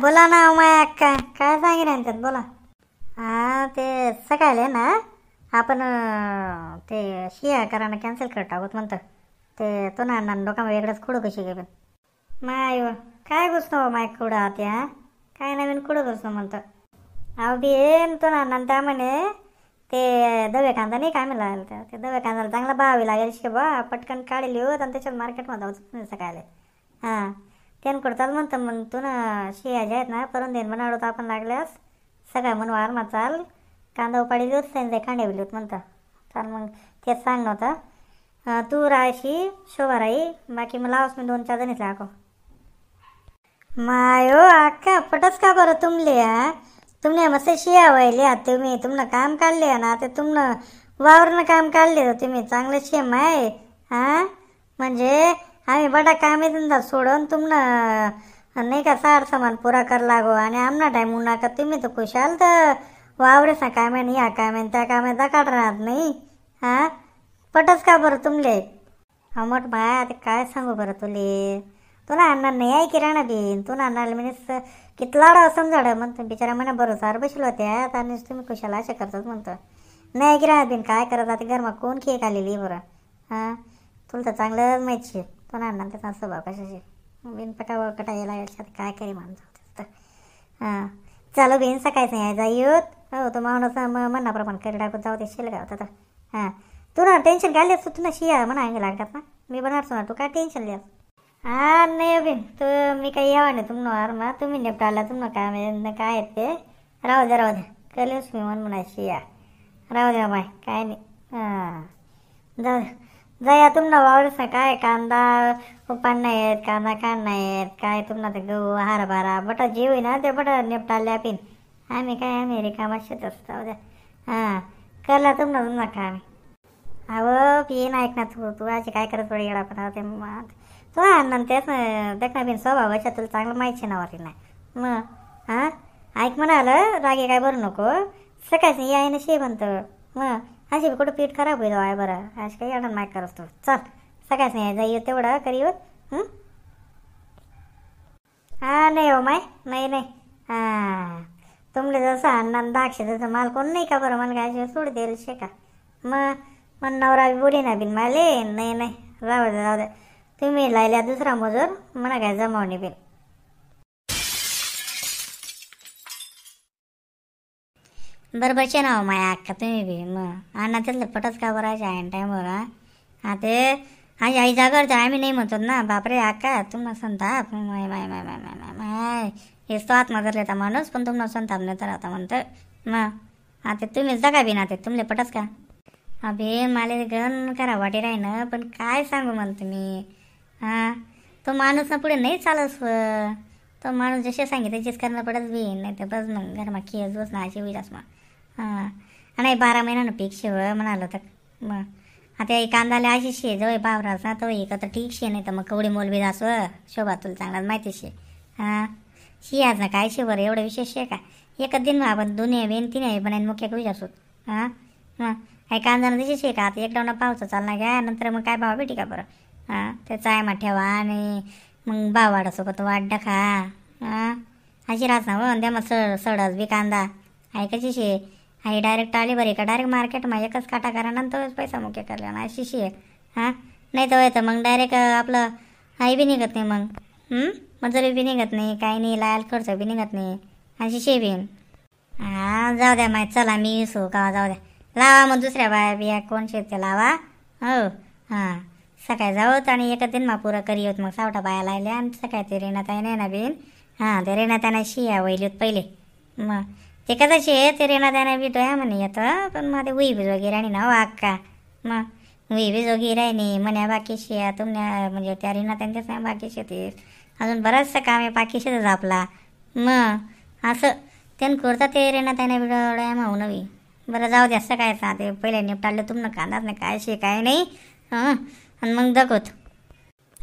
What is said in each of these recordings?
बोला ना माय अक्का काय सांगितलं त्यात बोला हा ते सकाळ ना आपण ते शिया करानं कॅन्सल करत आहोत म्हणतो ते तो ना वेगळंच कुडं कशी घे माय काय घुसतो हो माय कुडं आत हा काय नवीन कुडं घुसतो म्हणतं अहो बिन तो ना त्या म्हणे ते दवे कांदा नाही काय लागेल ते दवे चांगला भावी लागेल शिबा पटकन काढली होत आणि त्याच्यात मार्केटमध्ये सकाळ हां त्यानं चाल म्हणतं मग तू ना शिया जे आहेत ना करून देईन आपण लागल्यास सगळ्या म्हणून मा चाल कांदा उपाडी लिहूत सांगितलं खांडे म्हणतं चाल मग तेच सांग नव्हतं तू राशी शोभा राही बाकी मला लावस मी दोन चार जणीच लागो मायो अक्का पटच का बरं तुमले तुमने मस्त शिया आ तुम्ही तुमनं काम काढले ना ते तुमनं वावरनं काम काढले तुम्ही चांगलं शेम आहे हा म्हणजे आम्ही बडा कामे धंदा सोडून तुमनं नाही का सार सामान पुरा कर लागो आणि आमना टाईम उन्हा का तुम्ही तर खुशाल तर वावरेसा नाही या कामे त्या तर काढ राहत नाही हां पटच का बरं तुमले अमट बाय आता काय सांगू बरं तुले तुला अण्णा नाही आहे किराणा बिन तुला आणणार म्हणजे कितलाडा समजाड म्हणतो बिचारा म्हणा बरोबर बसलो होत्या आणि तुम्ही खुशाल असे करतात म्हणतो नाही किराणा बिन काय करत आता घरमा कोण खेळ आलेली बरं हां तुला तर चांगलंच माहिती पण ना अण्णांचा त्याचा स्वभाव कशाशी बिन वळकटा यायला लक्षात काय करी माणसं हां चालू बिन सकाळचं नाही जाई हो तो माणूस मनाप्रमाण करी टाकून जाऊ दे शिलगाव तर हां तू ना टेन्शन काय तू ना शिया म्हणा अंगी लागतात ना मी बनणार सुना तू काय टेन्शन लिहास हा नाही बे तू मी काही यावा नाही तुम्हाला मग तुम्ही आला तुम्हाला काय काय ते राहू द्या राहू द्या कलेस मी म्हण म्हणा शिया राहू द्या बाय काय नाही हां जाऊ जया तुम्हाला वावरसा काय कांदा उपान नाही आहेत कांदा कान नाही काय तुम्हाला ते गहू हरभरा बटा जीव आहे ना ते बट निपटाल्या पिन आम्ही काय अमेरिका रिकामा शेत असतो उद्या हां करला तुम्हाला तुम नका आम्ही अहो पी ना ऐक ना तू तू अशी काय करत पडे गेला पण ते तो ना तेच ना बिन स्वभावाच्या तुला चांगलं माहिती वाटेल नाही मग हा ऐक म्हणाल रागे काय बरं नको सकाळचं ना शे म्हणतो मग अशी कुठं पीठ खराब होईल आहे बरं आज काही अडण माय करस तू चल सकाळ नाही जाई तेवढं करी येऊ हा नाही हो माय नाही नाही हा तुमले जसं अण्णान दाक्ष तसं माल कोण नाही का बरं मला काय सोड देईल शेका मग मग नवरा बोली ना बिन माले नाही नाही राहू दे राहू दे तुम्ही लायल्या दुसरा मजूर मला काय जमावणी बिन बसे ना हो माया अक्का तुम्ही बी मग आणि त्यातलं पटच का बरं आहे टाईमवर हा ते आई आई जागर आम्ही नाही म्हणतो ना बापरे अक्का तुम्हाला संताप माय माय माय माय माय माय हेच तो आत्मा धरले माणूस पण तुम्हाला संताप नाही तर आता म्हणतो मग हा ते तुम्हीच जगा बी ना ते तुमले पटत का अबे मला गण करा वाटे राही ना पण काय सांगू मला तुम्ही हा तो माणूस ना पुढे नाही चालस तो माणूस जसे सांगे तेच करणं पडत बी नाही तर बस मग घरमा खेळ बस ना अशी होईल मग हां नाही बारा महिन्यानं पीक शिव म्हणालं तर मग आता कांदाले अशी शे जवळ बावराच ना तो एक तर ठीक शे नाही तर मग कवडी मोलबी जास शोभा तुला चांगला माहिती शे शी आज ना काय शिवर एवढं विशेष शे का एकच दिन आपण दोन्ही बेन तीन आहे बनायन मुख्य कवी हां हां काही कांदा तशी शे का आता एक डावना पावसा चालणार घ्या नंतर मग काय भावा भेटी का बरं हां ते चायमा ठेवा आणि मग भाव वाढासोबत वाट डखा हां अशी राहत ना हो द्या मग सड सडस बी कांदा ऐकायची शे आई डायरेक्ट आली बरी का डायरेक्ट मार्केटमा एकच काटा करा नंतरच पैसा मुख्य करला ना शी आहे हां नाही तर येतं मग डायरेक्ट आपलं आई बी निघत नाही मग जरी बी निघत नाही काही नाही लाल खर्च बी निघत नाही अशी शी बीन हां जाऊ द्या माहीत चला मी सो का जाऊ द्या लावा मग दुसऱ्या बाया बिया कोण शेतते लावा हो हां सकाळी जाऊत आणि एका दिन पुरा करी होत मग सावटा बाया लायल्या आणि सकाळी ते रेणाताई नाही ना बीन हां ते रेणाताईना शिया होत पहिले मग आहे ते रेणादाना बी आहे म्हणे येतं पण मग ते उई बी जोगी राणी ना वाका हो मग उई बी जोगी नाही म्हणे बाकीशी आहे तुमण्या म्हणजे त्या रिणा नाही बाकीशी ते अजून बराचसा काम आहे बाकीशीच आपला मग असं त्यानं कुर्ता ते रेणादाना बी आहे मग नवी बरं जाऊ द्या असं ते पहिले निपटाडलं तुमनं कांदाच नाही काय शे काय नाही हां आणि मग दाखवत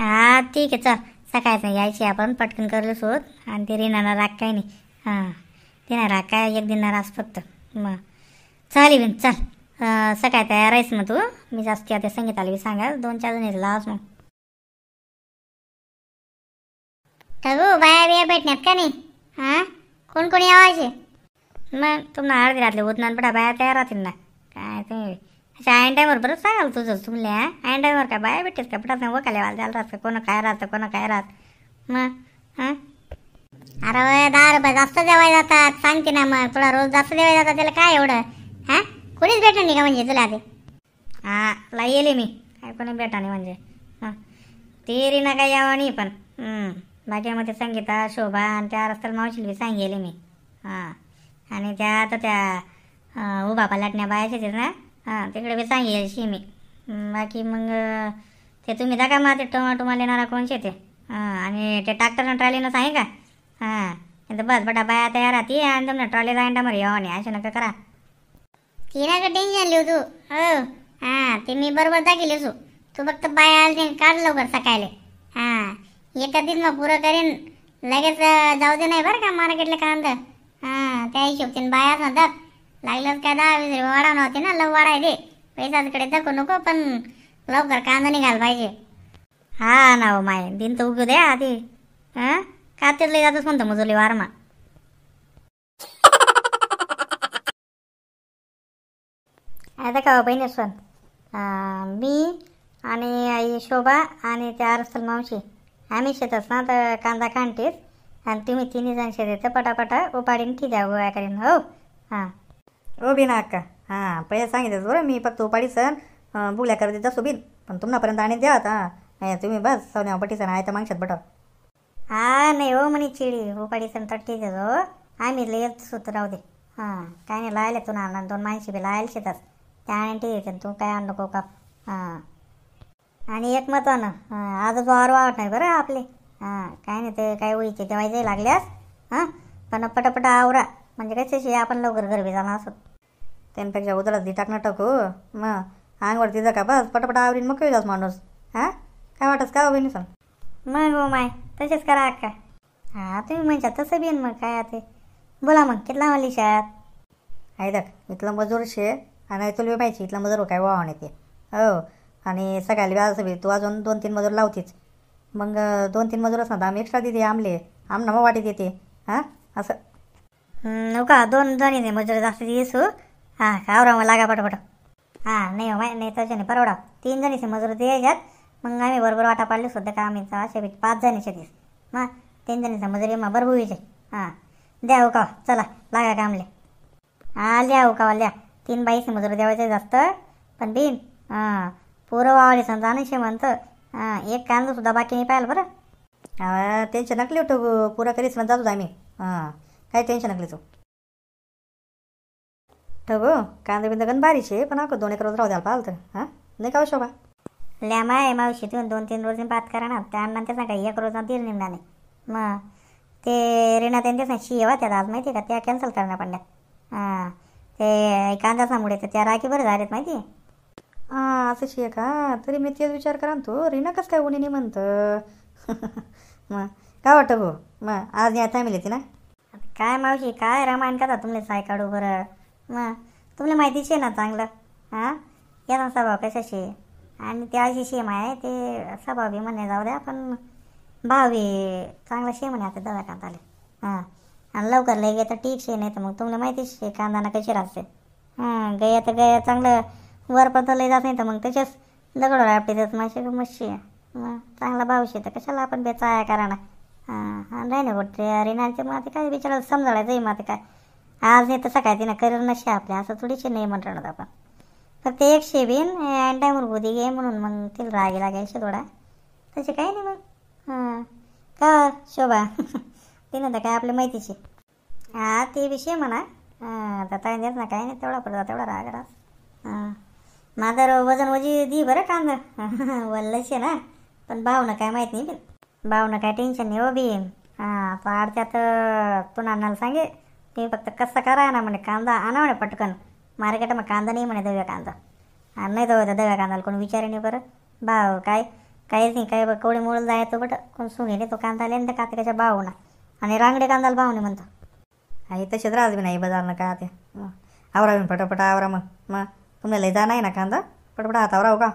हा ठीक आहे चल सकाळचं यायची आपण पटकन करलो सोत आणि ते रेणाला राग काय नाही हां देणार काय एक देणार आज फक्त मग चाल चल सकाळ तयार आहेस मग तू मी जास्त आता संगीत बी सांगा दोन चार जण लावच मग हो बाया बिया भेटण्यात का नाही हा कोण कोणी यावायचे मग तुम्हाला अर्धी रात्री उदनान पडा बाया तयार राहतील ना काय तुम्ही अच्छा आयन टायमवर बरंच सांगाल तुझं तुमल्या आयन टायमवर काय बाया भेटेल का पटात नाही वकाले वाल द्यायला कोण काय राहतं कोण काय राहत मग हां अरे दहा रुपये जास्त देवाय जातात सांगते ना मग तुला रोज जास्त देवाय जातात त्याला काय एवढं हा कोणीच भेटणार नाही का म्हणजे तुला आधी हा तुला येले मी काय कोणी भेटा नाही म्हणजे ते तेरी ना काय यावं नाही पण बाकीमध्ये संगीता शोभा आणि त्या रस्त्याला मावशील बी सांगेले मी हां आणि त्या आता त्या उभा बाया बायाच्या ना हां तिकडे बी सांगेल शी मी बाकी मग ते तुम्ही दाखवा मग ते टोमॅटो मला येणारा कोणचे ते हां आणि ते ट्रॅक्टरनं ट्रॅलीनंच आहे का हां बस बटा बाया तयार राहते आणि तुमच्या ट्रॉली अंडा मरी हो नका करा किराक लिहू तू हो हां ते मी बरोबर दाखिले असू तू फक्त बाया काढ लवकर सकाळले हां दिन मग पुरं करीन लगेच जाऊ दे नाही बरं का मार्केटला कांद हां त्या बाय बाया म्हणतात लागलंच काय दहा वीस वाढा नव्हते ना लव वाढाय दे तिकडे धकू नको पण लवकर कांदा निघाला पाहिजे हा ना हो माय दिन तर उगू द्या आधी हां कात्यातले जातच म्हणतो मुजुले वारमा आता का बहिणी सण मी आणि आई शोभा आणि त्या अरसल मावशी आम्ही शेतात ना तर कांदा कांटेस आणि तुम्ही तिन्ही जण शेताचं पटापटा उपाडीन ठीक आहे गोळ्या करीन हो हां ओ बिना का हां पहिले सांगितलं बरं मी फक्त उपाडी सण बुगल्या करत देता सोबीन पण तुम्हापर्यंत आणि द्या आता तुम्ही बस सवन्या पटी सण आहे तर मागशात बटाव हा नाही हो म्हणे चिडी उपाडी तर ठीक आहे हो आम्ही येत सुत राहू दे हां काय नाही लायले तू ना दोन माणशी बी लायला शेतात त्या आणि ठीक तू काय आणलो काप हां आणि एक मतानं आजच वावर वावत नाही बरं आपले हां काय नाही ते काय होईचे तेव्हा लागल्यास हां पण पटापट आवरा म्हणजे कसे आपण लवकर गरबी जाणार असो त्यांपेक्षा उदळच दी ना टाकू मग अंगवरती तिथं का बस पटापट आवरीन मग जास माणूस हां काय वाटस का होईल सांग मग हो माय तसेच करा अक्का हा तुम्ही म्हणजा तसं बीन मग काय ते बोला मग कितला वाली शाळात आहे दाख मजूर शे आणि तुला पाहिजे इथला मजूर काय वाहन येते हो आणि सकाळी असं बी तू अजून दोन तीन मजूर लावतेस मग दोन तीन मजूर असणार आम्ही एक्स्ट्रा देते आमले आमना मग वाटी देते हां असं हो का दोन जणीने नाही मजूर जास्त येसू हां का आवरा मग लागा पटपट हां नाही हो नाही तसे नाही परवडा तीन जणीचे मजूर द्यायच्यात मग आम्ही बरोबर वाटा पाडली सुद्धा का आम्ही असे पाच जणीचे दिस हां तीन जणीचा समजले मग बरोबर विजय हां द्या हो का चला लागा कामले हा लिहा हो का लिहा तीन बाई मजुरी द्यावायचे जास्त पण बीन हां पोरं वावले समजा नाही म्हणतं हां एक कांदा सुद्धा बाकी नाही पाहिलं बरं टेन्शन नकली होतो पुरा करीच म्हणत जातो आम्ही हां काही टेन्शन नकली तू ठग कांदा बिंदा गण बारीचे पण अगं दोन एक रोज राहू द्याल पाहाल तर हां नाही का हो शोभा लॅमा आहे मावशीतून दोन तीन रोज बात करा ना त्यांना ते सांगा एक रोज तीर निघणार नाही मग ते रिणा त्यांनी सांग शिवा त्यात आज माहिती का त्या कॅन्सल करण्या पडल्या हां ते कांदासामुळे तर त्या राखी बरं आहेत माहिती हां असं शिय का तरी मी तेच विचार करा तू रेणा कस काय उणी म्हणतं मग काय वाटतं भाऊ मग आज या फॅमिली ती ना काय मावशी काय रामायण कथा तुमले साय काढू बरं मग तुम्हाला माहिती आहे ना चांगलं हां या ना भाऊ कशाशी आणि अशी शेम आहे ते स्वभावी म्हणे जाऊ द्या पण भावी चांगला शेम आहे आता दवाखान्यात आले हां आणि लवकर लय गे तर ठीक शे नाही तर मग तुम्हाला माहितीच शे कांदा ना कशी राहते हां गया तर गया चांगलं वरपर्यंत लय जात नाही तर मग त्याच्याच दगड आपली मासे मशी मग चांगला भाव शे तर कशाला आपण बेचा करा ना हां नाही ना ते मग माते काय बिचारायला समजायचं आहे माते काय आज नाही तर सकाळी तिनं करिअर नशे आपल्या असं थोडीशी नाही म्हणणार आपण तर ते एक शेबीन अंडा मुरगुदी घे म्हणून मग तिला रागी लागायचे थोडा तसे काही नाही मग हां का शोभा तिनं तर काय आपल्या माहितीची हा ते विषय म्हणा हां आता देत ना काही नाही तेवढा पडला तेवढा राग राग हां माझं वजन वजी दी बरं कांदा वल्लशे ना पण भावना काय माहीत नाही बी भावनं काय टेन्शन नाही हो बी हां तर आडत्यात पुन्हा सांगे तुम्ही फक्त कसं करा ना म्हणे कांदा आणा म्हणे पटकन मग कांदा नाही म्हणे दव्या कांदा आणि नाही दव्या दव्या कांदाला कोण विचार नाही बरं भाव काय काहीच नाही काय कवडे मोळून जायचं बट कोण सुने तो कांदा आले ना कात्याच्या भाव ना आणि रांगडे कांदाला भाव नाही म्हणतो आई तसेच राहत बी नाही बाजारनं का ते आवरा बिन फटाफट आवरा मग मग तुम्हाला जाणार नाही ना कांदा फटाफट आता आवराव का